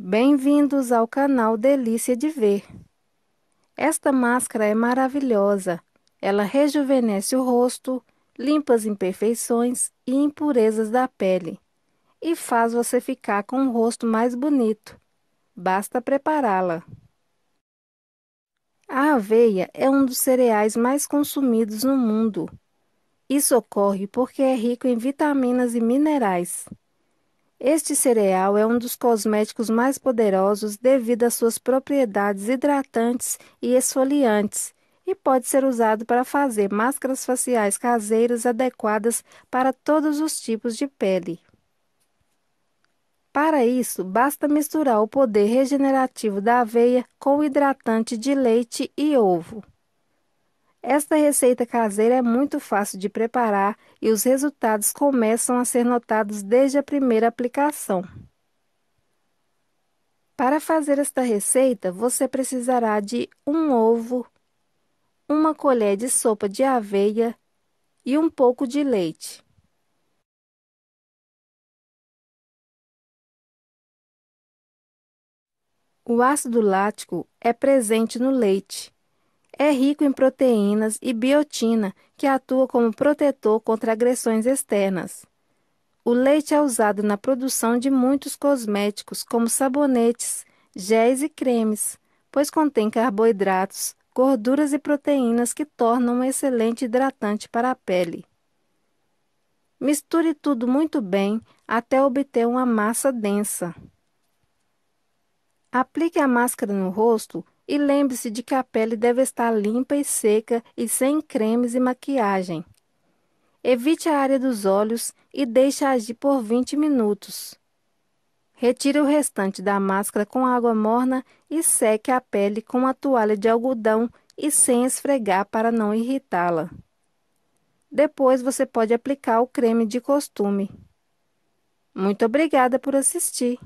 Bem-vindos ao canal Delícia de Ver. Esta máscara é maravilhosa. Ela rejuvenesce o rosto, limpa as imperfeições e impurezas da pele e faz você ficar com um rosto mais bonito. Basta prepará-la. A aveia é um dos cereais mais consumidos no mundo. Isso ocorre porque é rico em vitaminas e minerais. Este cereal é um dos cosméticos mais poderosos devido às suas propriedades hidratantes e esfoliantes e pode ser usado para fazer máscaras faciais caseiras adequadas para todos os tipos de pele. Para isso, basta misturar o poder regenerativo da aveia com o hidratante de leite e ovo. Esta receita caseira é muito fácil de preparar e os resultados começam a ser notados desde a primeira aplicação. Para fazer esta receita, você precisará de um ovo, uma colher de sopa de aveia e um pouco de leite. O ácido lático é presente no leite é rico em proteínas e biotina, que atua como protetor contra agressões externas. O leite é usado na produção de muitos cosméticos, como sabonetes, géis e cremes, pois contém carboidratos, gorduras e proteínas que tornam um excelente hidratante para a pele. Misture tudo muito bem até obter uma massa densa. Aplique a máscara no rosto e lembre-se de que a pele deve estar limpa e seca e sem cremes e maquiagem. Evite a área dos olhos e deixe agir por 20 minutos. Retire o restante da máscara com água morna e seque a pele com uma toalha de algodão e sem esfregar para não irritá-la. Depois você pode aplicar o creme de costume. Muito obrigada por assistir.